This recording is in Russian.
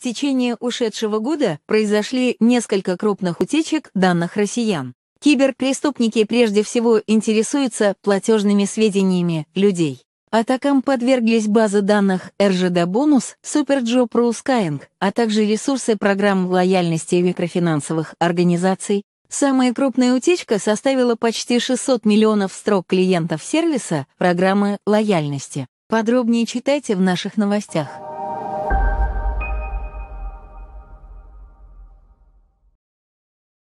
В течение ушедшего года произошли несколько крупных утечек данных россиян. Киберпреступники прежде всего интересуются платежными сведениями людей. Атакам подверглись базы данных РЖД Бонус, Суперджо Проускаинг, а также ресурсы программ лояльности микрофинансовых организаций. Самая крупная утечка составила почти 600 миллионов строк клиентов сервиса программы лояльности. Подробнее читайте в наших новостях.